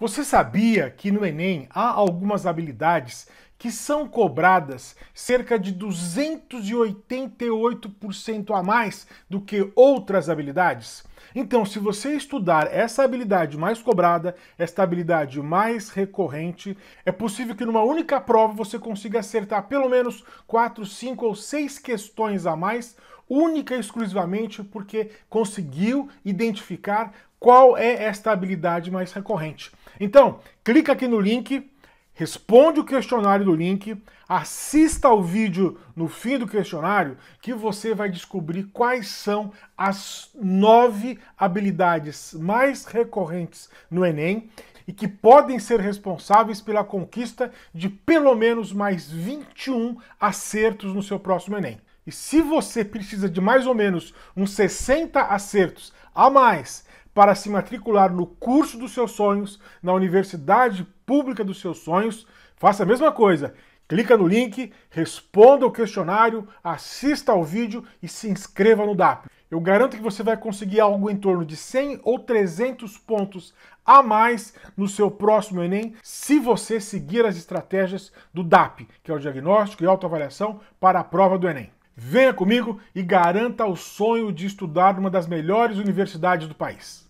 Você sabia que no Enem há algumas habilidades que são cobradas cerca de 288% a mais do que outras habilidades? Então, se você estudar essa habilidade mais cobrada, esta habilidade mais recorrente, é possível que numa única prova você consiga acertar pelo menos 4, 5 ou 6 questões a mais, única e exclusivamente porque conseguiu identificar qual é esta habilidade mais recorrente. Então, clica aqui no link, responde o questionário do link, assista ao vídeo no fim do questionário que você vai descobrir quais são as nove habilidades mais recorrentes no Enem e que podem ser responsáveis pela conquista de pelo menos mais 21 acertos no seu próximo Enem. E se você precisa de mais ou menos uns 60 acertos a mais para se matricular no curso dos seus sonhos, na universidade pública dos seus sonhos, faça a mesma coisa. Clica no link, responda o questionário, assista ao vídeo e se inscreva no DAP. Eu garanto que você vai conseguir algo em torno de 100 ou 300 pontos a mais no seu próximo Enem, se você seguir as estratégias do DAP, que é o diagnóstico e autoavaliação para a prova do Enem. Venha comigo e garanta o sonho de estudar numa das melhores universidades do país.